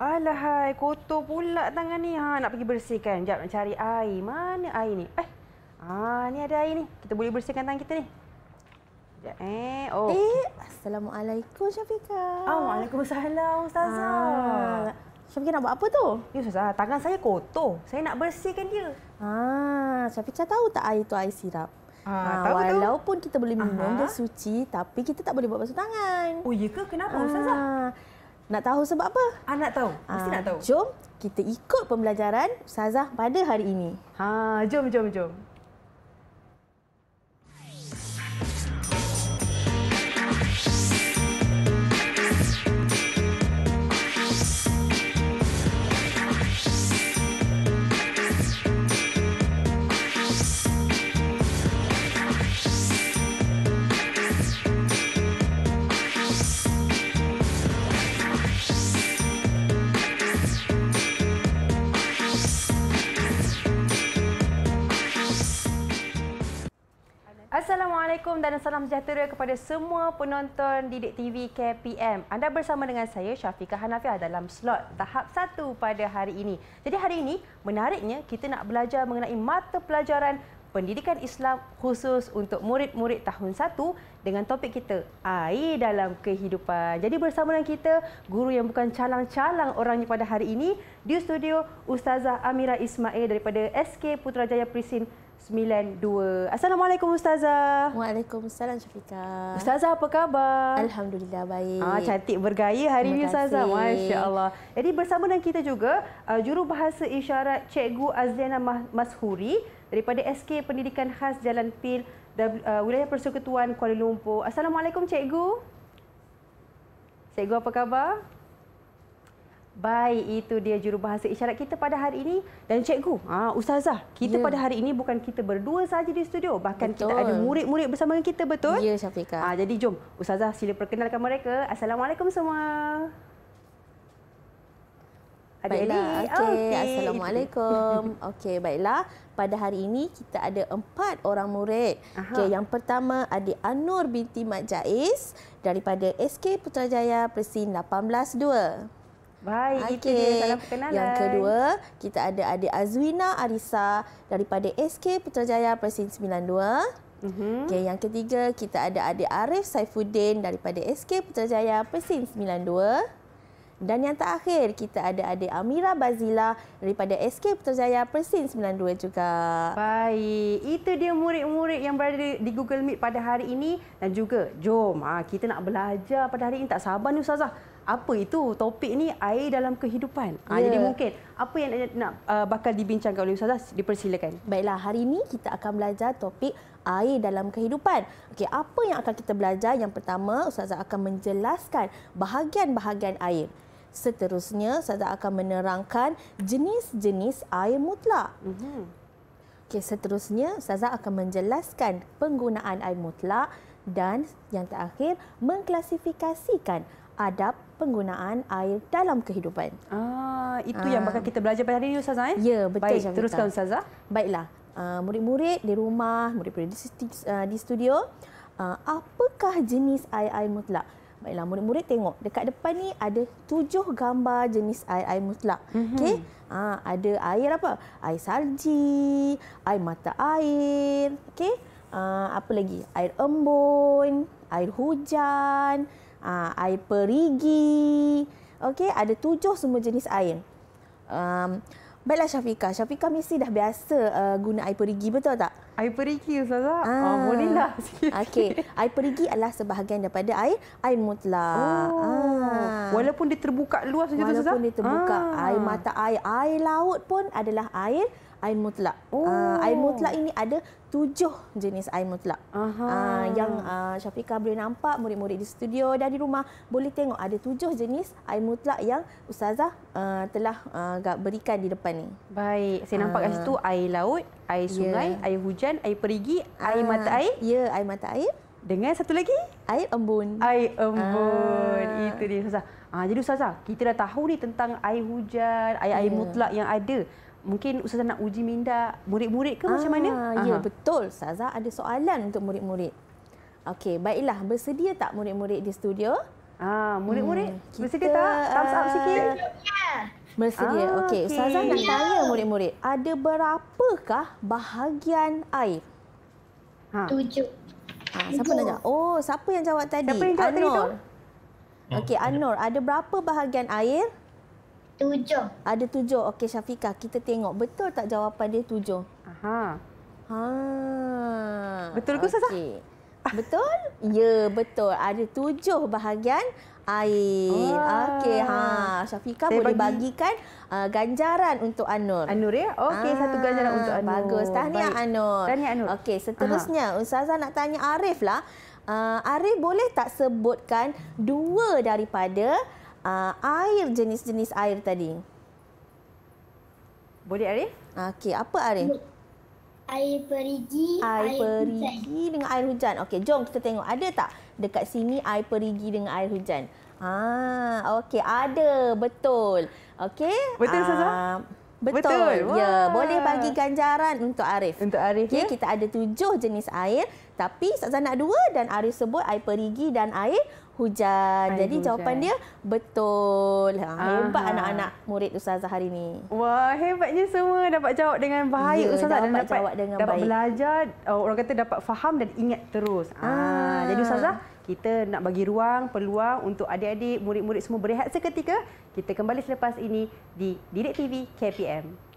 Alahai, kotor pula tangan ni. Ha, nak pergi bersihkan. Sekejap nak cari air. Mana air ni? Eh, ha, ni ada air ni. Kita boleh bersihkan tangan kita ni. Sekejap, eh. Oh. Eh, Assalamualaikum Syafiqah. Oh, Waalaikumsalam Ustazah. Ah. Syafiqah nak buat apa tu? Ya Ustazah, tangan saya kotor. Saya nak bersihkan dia. Ah, Syafiqah tahu tak air tu air sirap? Ha, ha, walaupun tahu. kita boleh minum Aha. dia suci tapi kita tak boleh buat basuh tangan. Oh ya ke? Kenapa ha. Ustazah? Nak tahu sebab apa? Ah, nak tahu. Mesti ah, nak tahu. Jom kita ikut pembelajaran Ustazah pada hari ini. Ha, jom, jom, jom. dan salam sejahtera kepada semua penonton Didik TV KPM. Anda bersama dengan saya Syafiqah Hanafiah dalam slot tahap 1 pada hari ini. Jadi hari ini menariknya kita nak belajar mengenai mata pelajaran pendidikan Islam khusus untuk murid-murid tahun 1 dengan topik kita air dalam kehidupan. Jadi bersama dengan kita guru yang bukan calang-calang orangnya pada hari ini di studio Ustazah Amira Ismail daripada SK Putrajaya Prisin 92. Assalamualaikum Ustazah. Waalaikumsalam Syafika. Ustazah apa khabar? Alhamdulillah baik. Ah, cantik bergaya hari ini Ustazah. Masya Allah. Jadi bersama dengan kita juga uh, juru bahasa isyarat Cikgu Azlina Mashuri daripada SK Pendidikan Khas Jalan Pil uh, Wilayah Persekutuan Kuala Lumpur. Assalamualaikum Cikgu. Cikgu apa khabar? Baik, itu dia jurubahasa isyarat kita pada hari ini. Dan cikgu, ah, Ustazah, kita ya. pada hari ini bukan kita berdua saja di studio. Bahkan betul. kita ada murid-murid bersama kita, betul? Ya, Syafiqah. Ah, jadi jom, Ustazah sila perkenalkan mereka. Assalamualaikum semua. Ada baiklah, okay. Okay. Assalamualaikum. Okay, baiklah, pada hari ini kita ada empat orang murid. Okay, yang pertama, ada Anur binti Mat Jaiz daripada SK Putrajaya Persin 182. Baik, okay. itu dia salam perkenalan. Yang kedua, kita ada adik Azwina Arisa daripada SK Putrajaya Persin 92. Mm-hmm. Okay, yang ketiga, kita ada adik Arif Saifuddin daripada SK Putrajaya Persin 92. Dan yang terakhir, kita ada adik Amira Bazila daripada SK Putrajaya Persin 92 juga. Baik, itu dia murid-murid yang berada di Google Meet pada hari ini. Dan juga, jom ah, kita nak belajar pada hari ini. Tak sabar ni Ustazah apa itu topik ni air dalam kehidupan. Ha, yeah. Jadi ya. mungkin apa yang nak, nak uh, bakal dibincangkan oleh Ustazah dipersilakan. Baiklah hari ini kita akan belajar topik air dalam kehidupan. Okey apa yang akan kita belajar yang pertama Ustazah akan menjelaskan bahagian-bahagian air. Seterusnya Ustazah akan menerangkan jenis-jenis air mutlak. Mm-hmm. Okey, seterusnya Saza akan menjelaskan penggunaan air mutlak dan yang terakhir mengklasifikasikan adab penggunaan air dalam kehidupan. Ah, itu ah. yang bakal kita belajar pada hari ini ustazah eh? Ya, betul. Baik, Jamita. teruskan ustazah. Baiklah. Uh, murid-murid di rumah, murid-murid di, ah, studio, uh, apakah jenis air-air mutlak? Baiklah, murid-murid tengok dekat depan ni ada tujuh gambar jenis air-air mutlak. Mm-hmm. Okey? Ah, ada air apa? Air salji, air mata air, okay? Uh, apa lagi? Air embun, air hujan, uh, air perigi. Okey, ada tujuh semua jenis air. Um, baiklah Syafiqah, Syafiqah mesti dah biasa uh, guna air perigi, betul tak? Air perigi, Ustazah. Ah. Oh, ah, bolehlah. Okey, air perigi adalah sebahagian daripada air, air mutlak. Oh. Ah. Walaupun dia terbuka luas macam Ustazah? Walaupun dia terbuka, ah. air mata air, air laut pun adalah air air mutlak. Oh. Ah, air mutlak ini ada tujuh jenis air mutlak. Aha. Ah, yang ah, Syafiqah boleh nampak, murid-murid di studio dan di rumah boleh tengok ada tujuh jenis air mutlak yang Ustazah telah berikan di depan ni. Baik, saya nampak kat situ air laut, air ya. sungai, yeah. air hujan, air perigi, air mata air. Ya, air mata air. Dengan satu lagi? Air embun. Air embun. Aa. Itu dia Ustazah. Ha, jadi Ustazah, kita dah tahu ni tentang air hujan, air-air yeah. mutlak yang ada mungkin ustazah nak uji minda murid-murid ke macam mana? Ah, ya Aha. betul ustazah ada soalan untuk murid-murid. Okey baiklah bersedia tak murid-murid di studio? Ah murid-murid hmm, bersedia kita, tak? Thumbs up uh, Bersedia. Ah, Okey okay. ustazah nak tanya murid-murid ada berapakah bahagian air? Ha. Tujuh. Ah, siapa nak jawab? Oh siapa yang jawab tadi? Siapa yang jawab Anur. tadi tu? Okey Anor. ada berapa bahagian air? Tujuh. Ada tujuh. Okey, Syafiqah. Kita tengok betul tak jawapan dia tujuh? Aha. Ha. Betul ke, Ustazah? Okay. Betul? Ya, betul. Ada tujuh bahagian air. Oh. Okey, ha. Syafika boleh bagi... bagikan uh, ganjaran untuk Anur. Anur ya? Okey, ah, satu ganjaran untuk Anur. Bagus. Tahniah Baik. Anur. Tahniah Anur. Okey, seterusnya Aha. Ustazah nak tanya Arif lah. Uh, Arif boleh tak sebutkan dua daripada uh, air jenis-jenis air tadi. Boleh Arif? Okey, apa Arif? Air perigi, air, air perigi hujan. dengan air hujan. Okey, jom kita tengok ada tak dekat sini air perigi dengan air hujan. Ah, okey, ada. Betul. Okey. Betul saja. Uh, ah, Betul. Betul. Ya, Wah. boleh bagi ganjaran untuk Arif. Untuk Arif. Okey, ya? kita ada tujuh jenis air, tapi Sazana nak dua dan Arif sebut air perigi dan air hujan. Jadi hujan. jawapan dia betul. Ha, hebat anak-anak murid ustazah hari ini. Wah, hebatnya semua dapat jawab dengan baik ya, ustazah dan dapat jawab dengan dapat baik. belajar, oh, orang kata dapat faham dan ingat terus. Ah, ah. Jadi ustazah kita nak bagi ruang, peluang untuk adik-adik, murid-murid semua berehat seketika. Kita kembali selepas ini di Direct TV KPM.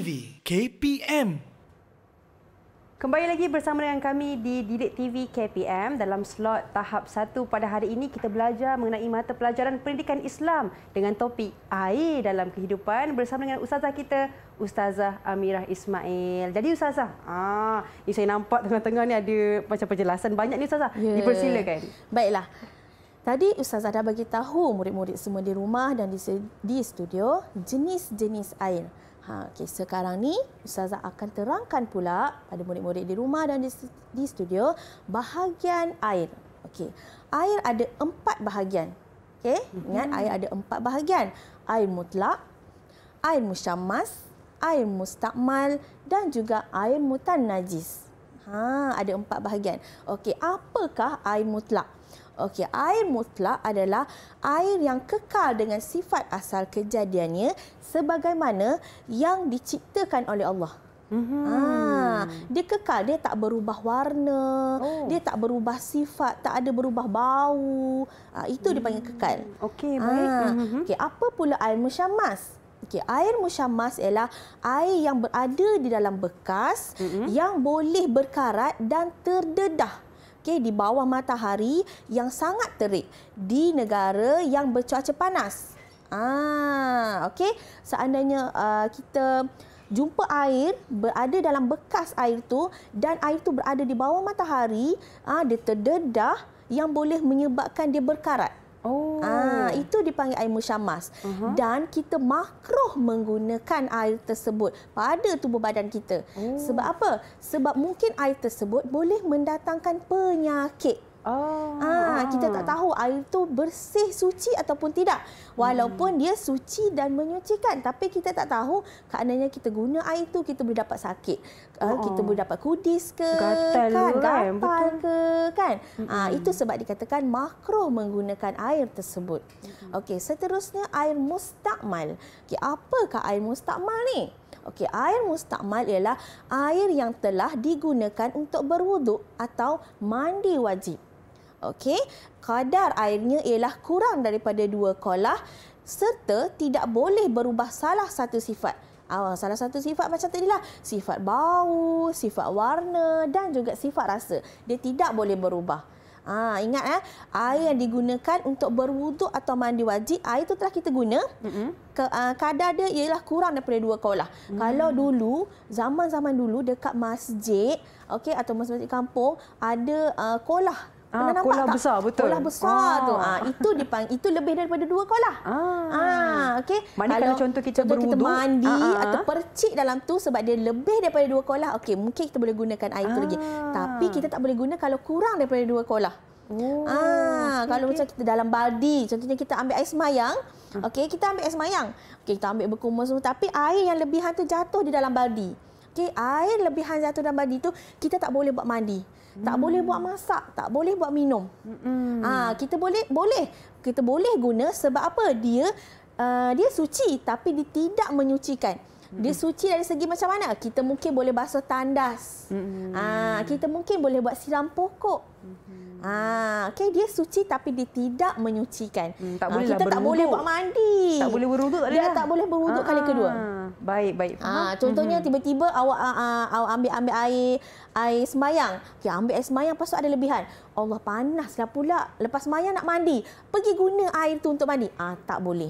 TV KPM. Kembali lagi bersama dengan kami di Didik TV KPM dalam slot tahap 1 pada hari ini kita belajar mengenai mata pelajaran pendidikan Islam dengan topik air dalam kehidupan bersama dengan ustazah kita Ustazah Amirah Ismail. Jadi ustazah, ah, ha, ini saya nampak tengah-tengah ni ada macam penjelasan banyak ni ustazah. Yeah. Dipersilakan. Baiklah. Tadi ustazah dah bagi tahu murid-murid semua di rumah dan di studio jenis-jenis air. Ha, okay. Sekarang ni Ustazah akan terangkan pula pada murid-murid di rumah dan di, studio bahagian air. Okay, air ada empat bahagian. Okay, mhm. ingat mm-hmm. air ada empat bahagian. Air mutlak, air musyammas, air mustakmal dan juga air mutan najis. Ha, ada empat bahagian. Okay, apakah air mutlak? Okey, air mutlak adalah air yang kekal dengan sifat asal kejadiannya sebagaimana yang diciptakan oleh Allah. Mm-hmm. Ah, dia kekal, dia tak berubah warna, oh. dia tak berubah sifat, tak ada berubah bau. Ah, itu mm-hmm. dipanggil kekal. Hmm. Okey, ah, baik. Ah, mm-hmm. Okey, apa pula air musyamas? Okey, air musyamas ialah air yang berada di dalam bekas mm-hmm. yang boleh berkarat dan terdedah okay, di bawah matahari yang sangat terik di negara yang bercuaca panas. Ah, okay. Seandainya uh, kita jumpa air berada dalam bekas air tu dan air tu berada di bawah matahari, ah, uh, dia terdedah yang boleh menyebabkan dia berkarat. Oh. Ah, itu dipanggil air musyamas. Uh-huh. Dan kita makruh menggunakan air tersebut pada tubuh badan kita. Oh. Sebab apa? Sebab mungkin air tersebut boleh mendatangkan penyakit. Oh. Ah, ah, kita tak tahu air tu bersih suci ataupun tidak. Walaupun hmm. dia suci dan menyucikan, tapi kita tak tahu keadaannya kita guna air tu kita boleh dapat sakit. Ah, oh. kita boleh dapat kudis ke, gatal kan, kan? gatal kan, betul ke, kan? Ah, hmm. Ah, itu sebab dikatakan makruh menggunakan air tersebut. Hmm. Okey, seterusnya air mustakmal. Okey, apakah air mustakmal ni? Okey, air mustakmal ialah air yang telah digunakan untuk berwuduk atau mandi wajib. Okey, kadar airnya ialah kurang daripada dua kolah serta tidak boleh berubah salah satu sifat. Awal ah, salah satu sifat macam tadi lah. Sifat bau, sifat warna dan juga sifat rasa. Dia tidak boleh berubah. Ha, ingat eh, air yang digunakan untuk berwuduk atau mandi wajib, air itu telah kita guna. Ke, uh, kadar dia ialah kurang daripada dua kolah. Hmm. Kalau dulu, zaman-zaman dulu dekat masjid, okey atau masjid kampung ada uh, kolah Ah, Pernah kolah tak? besar betul. Kolah besar ah. tu. Ah, itu dipang itu lebih daripada dua kolah. Ah, ah okey. Mana kalau, contoh kita berwuduk kita mandi ah, ah, ah. atau percik dalam tu sebab dia lebih daripada dua kolah. Okey, mungkin kita boleh gunakan air ah. tu lagi. Ah. Tapi kita tak boleh guna kalau kurang daripada dua kolah. Oh, ah, okay, kalau okay. macam kita dalam baldi, contohnya kita ambil air semayang, hmm. okey, kita ambil air semayang. Okey, kita ambil berkumur semua tapi air yang lebih hantu jatuh di dalam baldi. Okey, air lebihan jatuh dalam baldi tu kita tak boleh buat mandi tak boleh buat hmm. masak, tak boleh buat minum. Hmm. Ha, kita boleh, boleh. Kita boleh guna sebab apa? Dia uh, dia suci tapi dia tidak menyucikan. Dia hmm. suci dari segi macam mana? Kita mungkin boleh basuh tandas. Hmm. Ha, kita mungkin boleh buat siram pokok. Hmm. Ha, okay, dia suci tapi dia tidak menyucikan. Hmm, tak ah, boleh ha, kita lah, tak boleh buat mandi. Tak boleh berwuduk tak Dia tak boleh ya, lah. berwuduk kali kedua. Ah, baik, baik. Ha, contohnya mm tiba-tiba awak awak ambil ambil air air sembahyang. Okey, ya, ambil air sembahyang pasal ada lebihan. Allah panaslah pula. Lepas sembahyang nak mandi, pergi guna air tu untuk mandi. Ah, ha, tak boleh.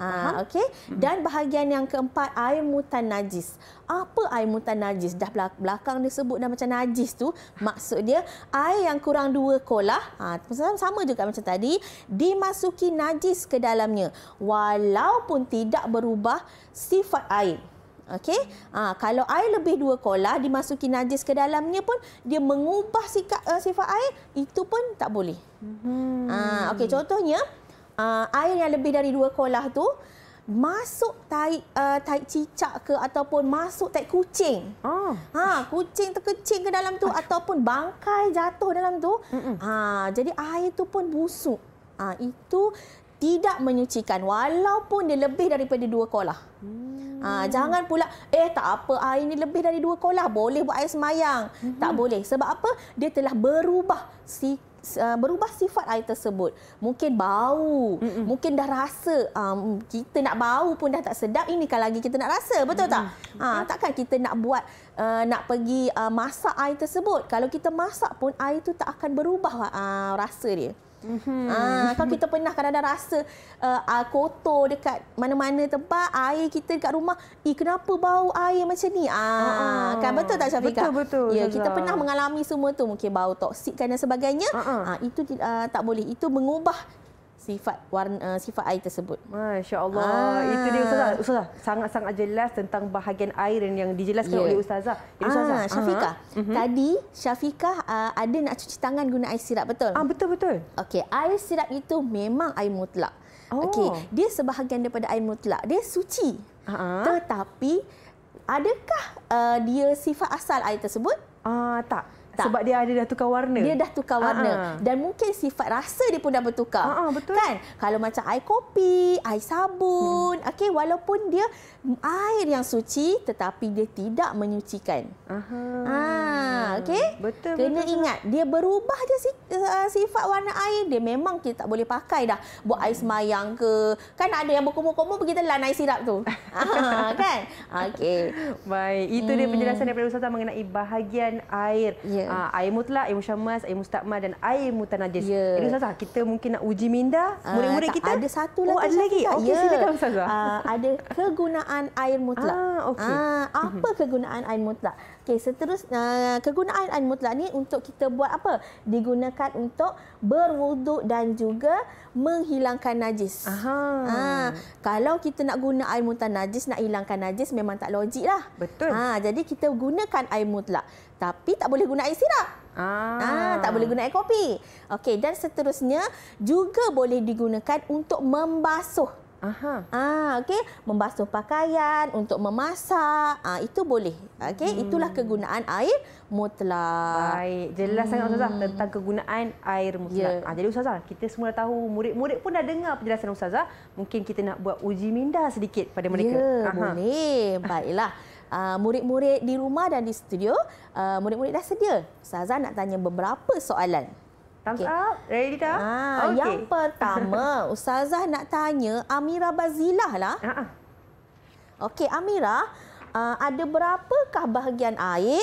Ha, okay. Dan bahagian yang keempat Air mutan najis Apa air mutan najis? Dah belakang dia sebut dah macam najis tu Maksud dia Air yang kurang dua dua kolah ha, sama juga macam tadi dimasuki najis ke dalamnya walaupun tidak berubah sifat air Okay, ha, kalau air lebih dua kolah dimasuki najis ke dalamnya pun dia mengubah sikap uh, sifat air itu pun tak boleh. Hmm. Ha, Okey, contohnya uh, air yang lebih dari dua kolah tu masuk tai uh, tai cicak ke ataupun masuk tai kucing. Oh. Ha, kucing terkecing ke dalam tu Aduh. ataupun bangkai jatuh dalam tu. Mm-mm. Ha, jadi air tu pun busuk. Ha, itu tidak menyucikan walaupun dia lebih daripada dua kolah. Hmm. Ha, jangan pula eh tak apa air ni lebih dari dua kolah boleh buat air semayang. Hmm. Tak boleh. Sebab apa? Dia telah berubah sikap Uh, berubah sifat air tersebut. Mungkin bau, Mm-mm. mungkin dah rasa um, kita nak bau pun dah tak sedap ini kan lagi kita nak rasa, betul mm. tak? Ha, takkan kita nak buat uh, nak pergi uh, masak air tersebut. Kalau kita masak pun air itu tak akan berubah uh, rasa dia. Mm-hmm. Ha, ah, kalau kita pernah kadang-kadang rasa uh, ah, kotor dekat mana-mana tempat, air kita dekat rumah, eh kenapa bau air macam ni? Ah, uh-huh. kan betul tak Syafiqah? Betul betul. Ya, kita pernah mengalami semua tu, mungkin bau toksik kan dan sebagainya. Uh-huh. Ha, itu uh, tak boleh. Itu mengubah sifat warna eh, sifat air tersebut. Masya-Allah. Ah. Itu dia ustazah. Ustazah sangat-sangat jelas tentang bahagian air yang dijelaskan yeah. oleh ustazah. Ya ustazah. Mhm. Ah, Uh-huh. Tadi Syafika uh, ada nak cuci tangan guna air sirap betul? Ah betul betul. Okey, air sirap itu memang air mutlak. Oh. Okey, dia sebahagian daripada air mutlak. Dia suci. Uh-huh. Tetapi adakah uh, dia sifat asal air tersebut? Ah uh, tak tak. Sebab dia ada dah tukar warna. Dia dah tukar warna. uh Dan mungkin sifat rasa dia pun dah bertukar. uh betul. Kan? Kalau macam air kopi, air sabun, hmm. okay, walaupun dia air yang suci tetapi dia tidak menyucikan. Aha. Ah, okay. Betul. Kena betul, ingat betul. dia berubah je sifat warna air dia memang kita tak boleh pakai dah buat hmm. air semayang ke. Kan ada yang berkumur-kumur pergi telan naik sirap tu. ah, kan? okay. Baik, itu dia hmm. penjelasan hmm. daripada Ustazah mengenai bahagian air. Yeah. Uh, air mutlak, air musyamas, air mustakmal dan air mutanajis. Yeah. Jadi Ustazah, kita mungkin nak uji minda, ah, murid-murid kita. Ada satu lagi. Oh, ada lagi? Okey, yeah. silakan Ustazah. Ya. Uh, ah, ada kegunaan air mutlak. Ah, okay. uh, apa mhm. kegunaan air mutlak? Okey, seterusnya kegunaan air mutlak ni untuk kita buat apa? Digunakan untuk berwuduk dan juga menghilangkan najis. Aha. Ha, kalau kita nak guna air mutan najis nak hilangkan najis memang tak logiklah. Betul. Ha, jadi kita gunakan air mutlak tapi tak boleh guna air sirap. Ah. ah, tak boleh guna air kopi. okay dan seterusnya juga boleh digunakan untuk membasuh. Aha. Ah, okey, membasuh pakaian, untuk memasak, ah itu boleh. Okey, hmm. itulah kegunaan air mutlak. Baik, jelas hmm. sangat ustazah hmm. tentang kegunaan air mutlak. Yeah. Ah, jadi ustazah, kita semua tahu, murid-murid pun dah dengar penjelasan ustazah. Mungkin kita nak buat uji minda sedikit pada mereka. Ya, yeah, boleh. Baiklah. Uh, murid-murid di rumah dan di studio. Uh, murid-murid dah sedia. Ustazah nak tanya beberapa soalan. Thumbs okay. up. Ready tak? Ha, ah, okay. Yang pertama, Ustazah nak tanya Amira Bazilah. Lah. Ah, ah. Okey, Amira. Uh, ada berapakah bahagian air?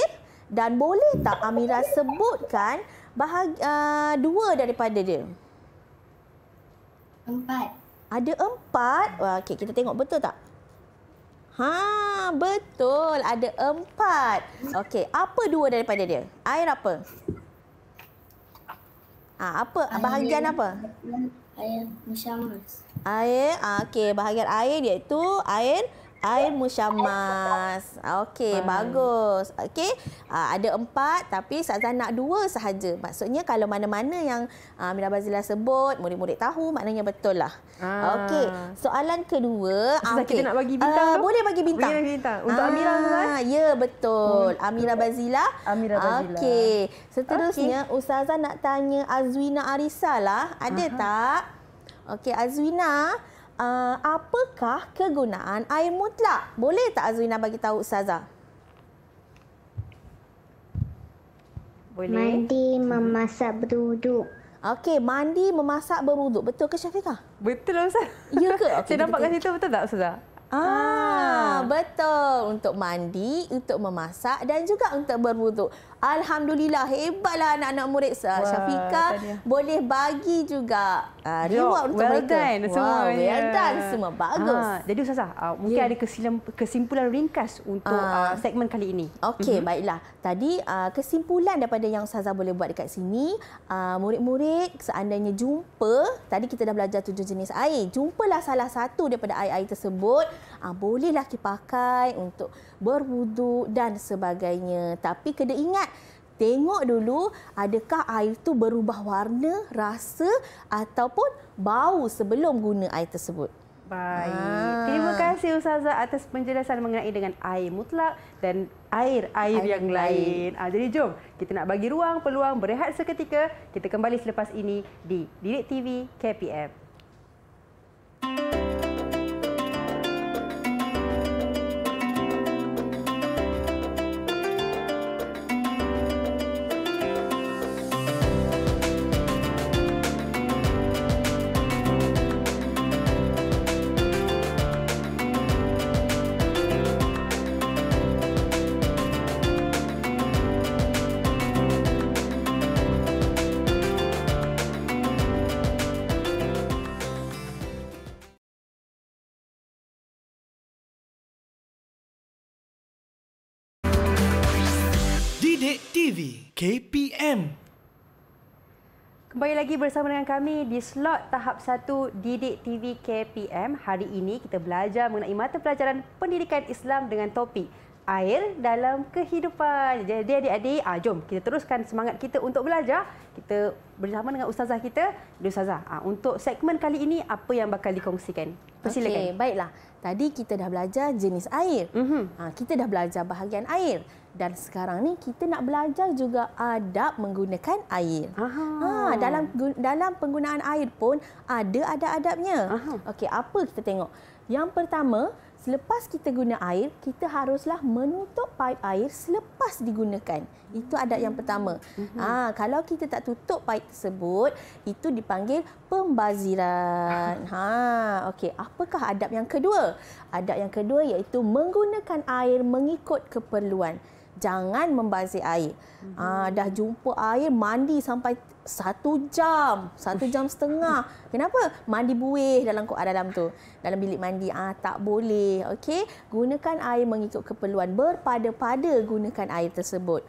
Dan boleh tak Amira sebutkan bahagi, uh, dua daripada dia? Empat. Ada empat. Okey, kita tengok betul tak? Ha, betul. Ada empat. Okey, apa dua daripada dia? Air apa? Ah, ha, apa? Air, bahagian apa? Air musyamas. Air, ah, okey. Bahagian air iaitu air Air, Musyamas. Okey, hmm. bagus. Okey, ah, ada empat tapi Sazan nak dua sahaja. Maksudnya kalau mana-mana yang uh, ah, Bazila sebut, murid-murid tahu, maknanya betul lah. Ah. Okey, soalan kedua. Sazan, okay. kita nak bagi bintang uh, Boleh bagi bintang. Boleh bagi bintang. Untuk ah, Amira, Sazan. Ya, betul. Hmm. Amira Bazila. Amira Bazila. Okey, seterusnya okay. Ustazah nak tanya Azwina Arisa lah. Ada Aha. tak? Okey, Azwina. Azwina. Uh, apakah kegunaan air mutlak? Boleh tak Azrina bagi tahu saza? Boleh. Mandi memasak beruduk. Okey, mandi memasak beruduk. Betul ke Syafika? Betul Ustazah. Ya ke? Okay, Saya nampak kat situ betul tak Ustazah? Ah, ah, betul. Untuk mandi, untuk memasak dan juga untuk berwuduk. Alhamdulillah hebatlah anak-anak murid Wah, Syafika tanya. boleh bagi juga uh, reward untuk well mereka. Done, wow, semua well yeah. done semua bagus. Ha, jadi Ustazah, uh, mungkin yeah. ada kesilam, kesimpulan ringkas untuk uh, uh, segmen kali ini. Okey, mm -hmm. baiklah. Tadi uh, kesimpulan daripada yang Ustazah boleh buat dekat sini, murid-murid uh, seandainya jumpa, tadi kita dah belajar tujuh jenis air, jumpalah salah satu daripada air-air tersebut, uh, bolehlah pakai untuk berwuduk dan sebagainya. Tapi kena ingat Tengok dulu adakah air tu berubah warna, rasa ataupun bau sebelum guna air tersebut. Baik. Ha. Terima kasih Ustazah atas penjelasan mengenai dengan air mutlak dan air-air yang, yang lain. lain. Ha, jadi jom, kita nak bagi ruang, peluang berehat seketika. Kita kembali selepas ini di Didik TV KPM. KPM. Kembali lagi bersama dengan kami di slot tahap 1 Didik TV KPM. Hari ini kita belajar mengenai mata pelajaran pendidikan Islam dengan topik air dalam kehidupan. Jadi adik-adik, ah, jom kita teruskan semangat kita untuk belajar. Kita bersama dengan ustazah kita. Dulu ustazah, ah, untuk segmen kali ini apa yang bakal dikongsikan? Persilakan. Okay, baiklah. Tadi kita dah belajar jenis air. Mm-hmm. Ah, kita dah belajar bahagian air dan sekarang ni kita nak belajar juga adab menggunakan air. Ha dalam dalam penggunaan air pun ada adab-adabnya. Okey, apa kita tengok? Yang pertama, selepas kita guna air, kita haruslah menutup paip air selepas digunakan. Itu adab yang pertama. Mhm. ha, kalau kita tak tutup paip tersebut, itu dipanggil pembaziran. Ha, okey. Apakah adab yang kedua? Adab yang kedua iaitu menggunakan air mengikut keperluan jangan membazir air. Hmm. Ha, dah jumpa air mandi sampai satu jam, satu jam setengah. Kenapa? Mandi buih dalam kuat dalam tu. Dalam bilik mandi ha, tak boleh. Okey, gunakan air mengikut keperluan berpada-pada gunakan air tersebut.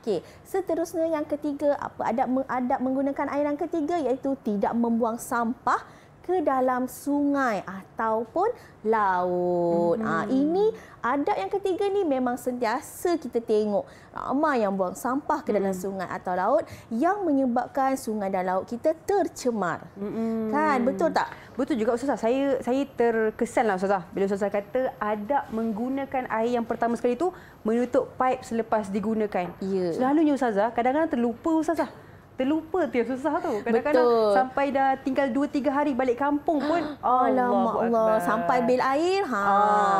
Okey, seterusnya yang ketiga, apa adab mengadab menggunakan air yang ketiga iaitu tidak membuang sampah ke dalam sungai ataupun laut. Ah, mm-hmm. Ha, ini adab yang ketiga ni memang sentiasa kita tengok ramai yang buang sampah ke dalam hmm sungai atau laut yang menyebabkan sungai dan laut kita tercemar. hmm Kan betul tak? Betul juga ustazah. Saya saya terkesanlah ustazah bila ustazah kata adab menggunakan air yang pertama sekali tu menutup pipe selepas digunakan. Yeah. Selalunya ustazah kadang-kadang terlupa ustazah terlupa tu yang susah tu. Kadang-kadang sampai dah tinggal 2 3 hari balik kampung pun Allah Alamak Allah sampai bil air ha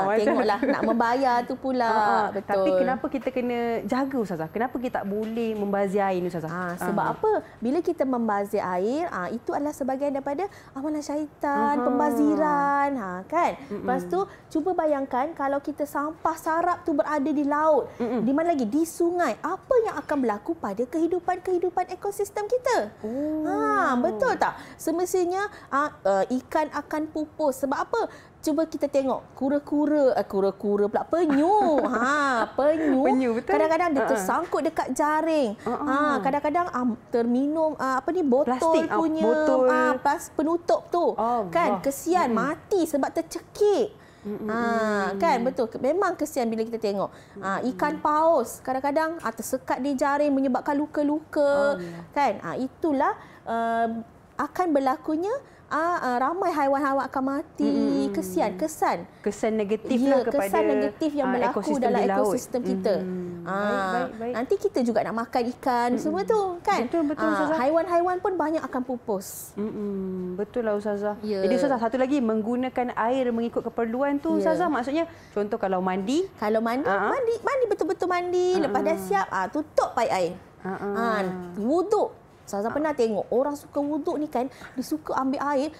ah, tengoklah itu. nak membayar tu pula. Ah, ah, Betul. Tapi kenapa kita kena jaga ustazah? Kenapa kita tak boleh membazir air ni ustazah? Ah, ah. sebab ah. apa? Bila kita membazir air, ah itu adalah sebahagian daripada amalan syaitan, ah. pembaziran. Ha kan? Mm-mm. Lepas tu cuba bayangkan kalau kita sampah sarap tu berada di laut, Mm-mm. di mana lagi? Di sungai. Apa yang akan berlaku pada kehidupan-kehidupan ekosistem sistem kita. Oh. Ha, betul tak? Semestinya uh, uh, ikan akan pupus. Sebab apa? Cuba kita tengok kura-kura, uh, kura-kura pula penyu. ha, penyu. penyu betul. Kadang-kadang dia ha. tersangkut dekat jaring. uh Ha, kadang-kadang um, terminum uh, apa ni botol Plastik, punya botol. Uh, plus penutup tu. Oh, kan? Kesian hmm. mati sebab tercekik. Ha, kan betul memang kesian bila kita tengok ha, ikan paus kadang-kadang ha, tersekat di jaring menyebabkan luka-luka oh, ya. kan ha, itulah uh, akan berlakunya ah, ah ramai haiwan-haiwan akan mati. Mm-hmm. Kesian, kesan. Kesan negatif ya, lah kepada kesan negatif yang ah, berlaku ekosistem dalam ekosistem kita. Mm-hmm. Ah, baik, baik, baik. Nanti kita juga nak makan ikan, mm-hmm. semua tu kan? Betul, betul ah, Ustazah. Haiwan-haiwan pun banyak akan pupus. Mm-hmm. Betul lah Ustazah. Yeah. Jadi Ustazah, satu lagi, menggunakan air mengikut keperluan tu ya. Ustazah. Maksudnya, contoh kalau mandi. Kalau mandi, uh mandi. Mandi betul-betul mandi. uh Lepas ah, dah siap, ah, tutup paik air. Uh-huh. Ah, wuduk saya ha. Ah. pernah tengok orang suka wuduk ni kan, dia suka ambil air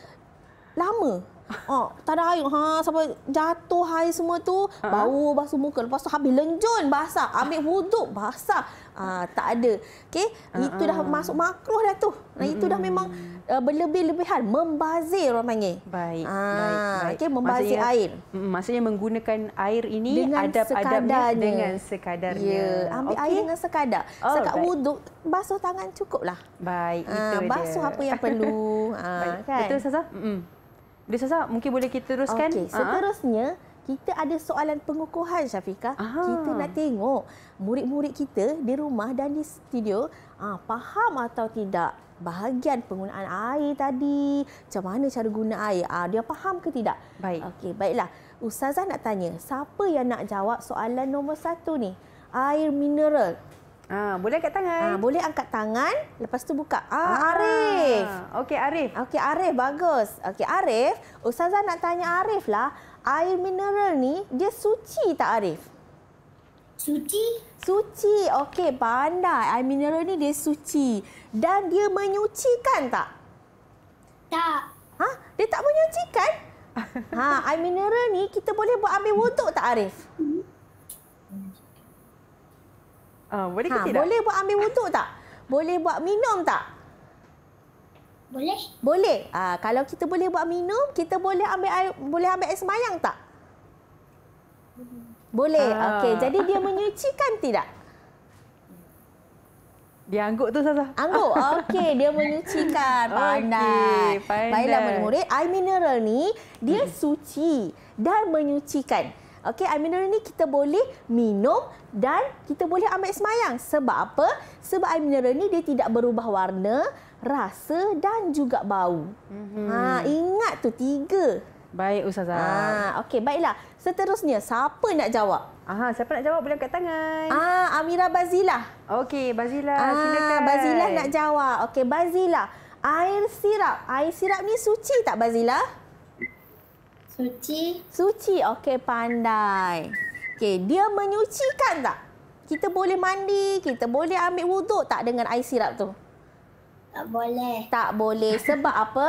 lama. Oh, tak ada air. Ha, sampai jatuh air semua tu, ah. bau basuh muka. Lepas tu habis lenjun basah. Ambil wuduk basah. Ah, tak ada. Okey, uh-uh. itu dah ah. masuk makruh dah tu. Nah, itu dah hmm. memang uh, berlebih-lebihan membazir orang panggil. Baik. Ah, baik. baik. Okey, membazir air. Maksudnya menggunakan air ini dengan adab-adabnya dengan sekadarnya. Ya, ambil okay. air dengan sekadar. Oh, Sekak wuduk, basuh tangan cukuplah. Baik, ah, itu basuh dia. apa yang perlu. ah, baik, kan? Betul Sasa? Hmm. Dia Sasa, mungkin boleh kita teruskan? Okay, ah, seterusnya kita ada soalan pengukuhan Syafiqah. Kita nak tengok murid-murid kita di rumah dan di studio ah, faham atau tidak bahagian penggunaan air tadi. Macam mana cara guna air. Ah, dia faham ke tidak? Baik. Okey, baiklah. Ustazah nak tanya, siapa yang nak jawab soalan nombor satu ni? Air mineral. Ah, boleh angkat tangan. Ah, boleh angkat tangan. Lepas tu buka. Ah, ah Arif. Okey, Arif. Okey, Arif. Bagus. Okey, Arif. Ustazah nak tanya Arif lah air mineral ni dia suci tak Arif? Suci? Suci. Okey, pandai. Air mineral ni dia suci dan dia menyucikan tak? Tak. Ha? Dia tak menyucikan? ha, air mineral ni kita boleh buat ambil wuduk tak Arif? Uh, boleh ke ha, tidak? Boleh buat ambil wuduk tak? Boleh buat minum tak? Boleh. Boleh. ha, kalau kita boleh buat minum, kita boleh ambil air, boleh ambil air sembahyang tak? Hmm. Boleh. Ah. Okey, jadi dia menyucikan tidak? Dia angguk tu Sasa. Angguk. Okey, dia menyucikan. Pandai. Okay, pandai. Baiklah murid-murid, air mineral ni dia hmm. suci dan menyucikan. Okey, air mineral ni kita boleh minum dan kita boleh ambil semayang. Sebab apa? Sebab air mineral ni dia tidak berubah warna, rasa dan juga bau. Mm-hmm. Ha, ingat tu tiga. Baik Ustazah. Ha, okey baiklah. Seterusnya siapa nak jawab? Aha, siapa nak jawab boleh angkat tangan. Ah, Amira Bazila. Okey, Bazila ha, ah, silakan. Bazila nak jawab. Okey, Bazila. Air sirap. Air sirap ni suci tak Bazila? Suci. Suci. Okey, pandai. Okey, dia menyucikan tak? Kita boleh mandi, kita boleh ambil wuduk tak dengan air sirap tu? Tak boleh. Tak boleh. Sebab apa?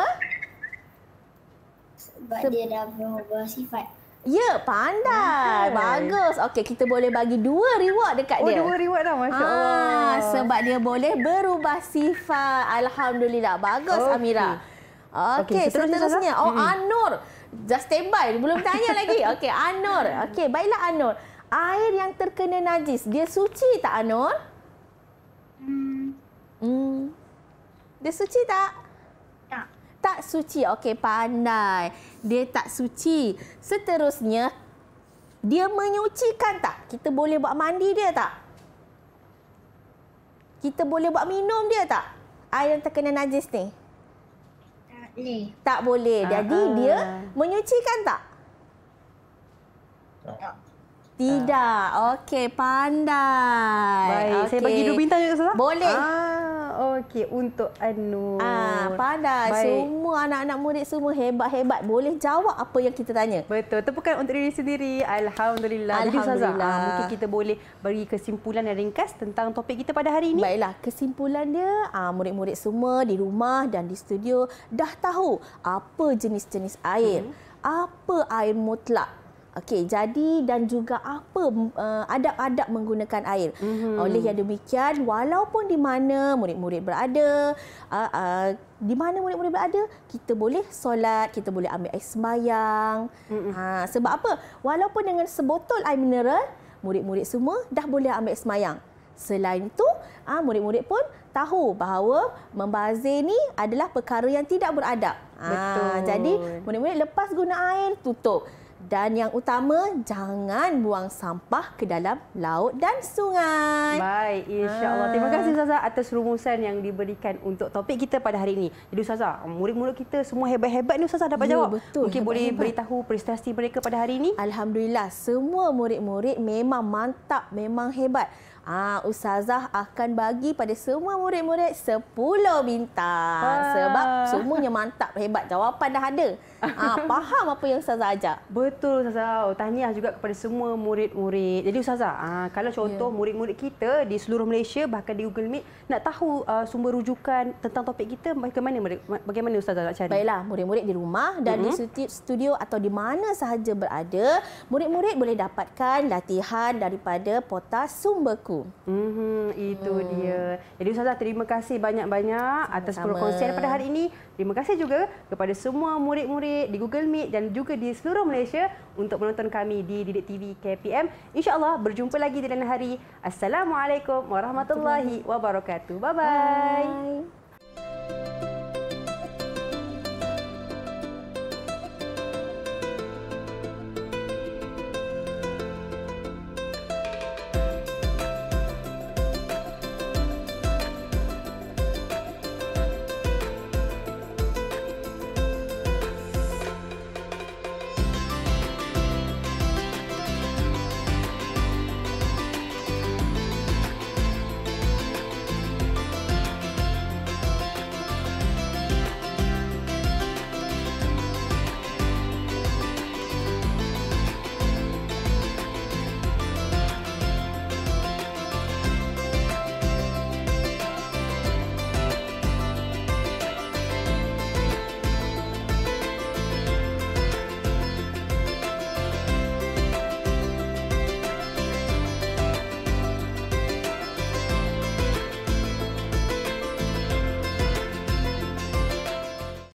Sebab, Sebab dia dah berubah sifat. Ya, pandai. Okay. Bagus. Okey, kita boleh bagi dua reward dekat oh, dia. Oh, dua reward dah. Masya Allah. Ah, sebab dia boleh berubah sifat. Alhamdulillah. Bagus, okay. Amira. Okey, okay, seterusnya. seterusnya. Oh, hmm. Anur. Dah standby. Belum tanya lagi. Okey, Anur. Okey, baiklah Anur. Air yang terkena najis, dia suci tak Anur? Hmm. Hmm. Dia suci tak? Tak. Tak suci. Okey, pandai. Dia tak suci. Seterusnya, dia menyucikan tak? Kita boleh buat mandi dia tak? Kita boleh buat minum dia tak? Air yang terkena najis ni. Tak boleh. Tak boleh. Jadi, uh ah. -huh. dia menyucikan tak? Tak. Tidak. Okey, pandai. Baik, okay. saya bagi dua bintang juga Ustazah. Boleh. Ah, okey, untuk Anu. Ah, pandai. Semua anak-anak murid semua hebat-hebat. Boleh jawab apa yang kita tanya. Betul. Tepukan untuk diri sendiri. Alhamdulillah. Alhamdulillah. Jadi Ustazah, ah, mungkin kita boleh bagi kesimpulan yang ringkas tentang topik kita pada hari ini. Baiklah, kesimpulan dia ah, murid-murid semua di rumah dan di studio dah tahu apa jenis-jenis air. Hmm. Apa air mutlak? Okey, jadi dan juga apa eh, adab-adab uh, menggunakan air. Mm-hmm. Oleh yang demikian, walaupun di mana murid-murid berada, uh, uh, di mana murid-murid berada, kita boleh solat, kita boleh ambil air sembahyang. Mm-hmm. Ha, sebab apa? Walaupun dengan sebotol air mineral, murid-murid semua dah boleh ambil sembahyang. Selain itu, ah, murid-murid pun tahu bahawa membazir ni adalah perkara yang tidak beradab. Ah, Betul. Jadi, murid-murid lepas guna air, tutup dan yang utama jangan buang sampah ke dalam laut dan sungai. Baik, insya-Allah. Terima ah. kasih Ustazah atas rumusan yang diberikan untuk topik kita pada hari ini. Jadi Ustazah, murid-murid kita semua hebat-hebat ni Ustazah dapat ya, jawab. Betul, Mungkin boleh hebat. beritahu prestasi mereka pada hari ini? Alhamdulillah, semua murid-murid memang mantap, memang hebat. Ah, Ustazah akan bagi pada semua murid-murid 10 bintang ah. sebab semuanya mantap, hebat. Jawapan dah ada. Ah, faham apa yang ustazah ajak. Betul ustazah. Oh, tahniah juga kepada semua murid-murid. Jadi ustazah, ah kalau ya. contoh murid-murid yeah. kita di seluruh Malaysia bahkan di Google Meet nak tahu uh, sumber rujukan tentang topik kita bagaimana bagaimana ustazah nak cari? Baiklah, murid-murid di rumah dan mm-hmm. di studio atau di mana sahaja berada, murid-murid boleh dapatkan latihan daripada portal Sumberku. Hmm itu hmm. dia. Jadi ustazah terima kasih banyak-banyak atas perkongsian pada hari ini. Terima kasih juga kepada semua murid-murid di Google Meet dan juga di seluruh Malaysia untuk menonton kami di Didik TV KPM. InsyaAllah berjumpa lagi di lain hari. Assalamualaikum warahmatullahi wabarakatuh. Bye-bye. Bye.